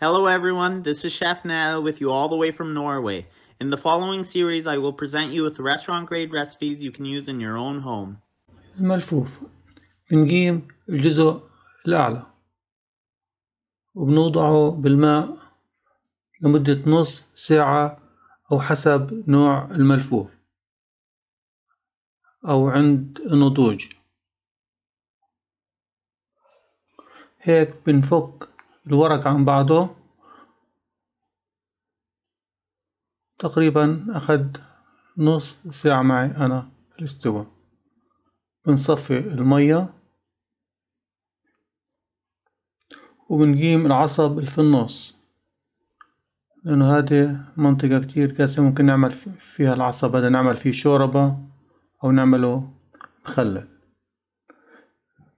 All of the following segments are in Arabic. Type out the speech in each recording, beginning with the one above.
Hello everyone, this is Chef Nana with you all the way from Norway. In the following series I will present you with restaurant grade recipes you can use in your own home. الملفوف بنجيب الجزء الأعلى وبنوضعه بالماء لمدة نص ساعة أو حسب نوع الملفوف أو عند النضوج هيك بنفك الورق عن بعضه تقريبا أخذ نص ساعة معي أنا في بنصفي المية وبنقيم العصب في النص لأنه هذه منطقة كتير كاسة ممكن نعمل فيها العصب هذا نعمل فيه شوربة أو نعمله مخلل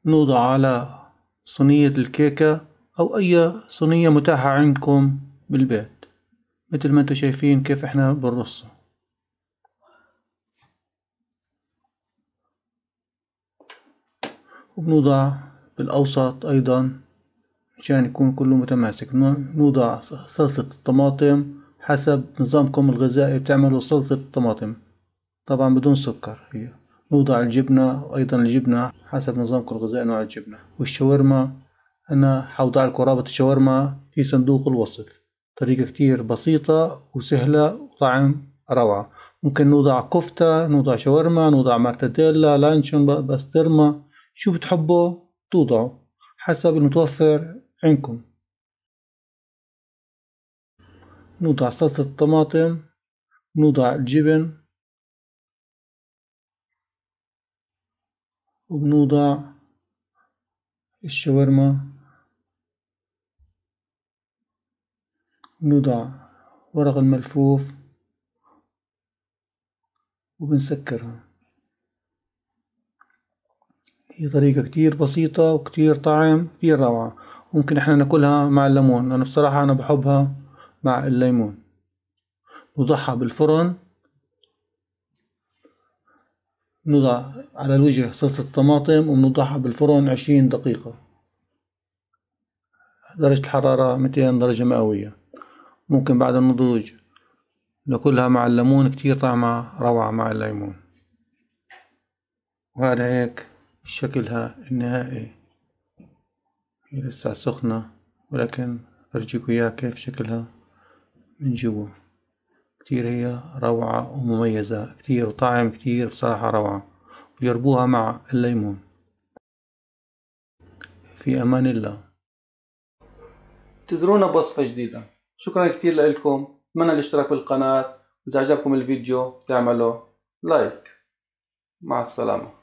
نوضع على صينية الكيكة أو أي صينية متاحة عندكم بالبيت مثل ما انتم شايفين كيف احنا بنرصها وبنوضع بالأوسط أيضا مشان يكون كله متماسك نوضع صلصة الطماطم حسب نظامكم الغذائي بتعملوا صلصة الطماطم طبعا بدون سكر هي نوضع الجبنة أيضا الجبنة حسب نظامكم الغذائي نوع الجبنة والشاورما أنا حوضع لكم رابط الشاورما في صندوق الوصف طريقة كتير بسيطة وسهلة وطعم روعة ممكن نوضع كفتة نوضع شاورما نوضع مرتديلا لانشون باسترما شو بتحبوا توضعوا حسب المتوفر عندكم نوضع صلصة الطماطم نوضع الجبن وبنوضع الشاورما نضع ورق الملفوف وبنسكرها هي طريقة كتير بسيطة وكتير طعم كتير روعة ممكن احنا ناكلها مع الليمون انا بصراحة انا بحبها مع الليمون نضعها بالفرن نضع على الوجه صلصة طماطم ونضعها بالفرن عشرين دقيقة درجة الحرارة 200 درجة مئوية ممكن بعد النضوج ناكلها مع الليمون كتير طعمها روعة مع الليمون وهذا هيك شكلها النهائي هي لسه سخنة ولكن أرجيكوا إياها كيف شكلها من جوا كتير هي روعة ومميزة كتير وطعم كتير بصراحة روعة وجربوها مع الليمون في أمان الله تزرونا بوصفة جديدة شكرا كتير لكم اتمنى الاشتراك بالقناة واذا عجبكم الفيديو تعملوا لايك مع السلامة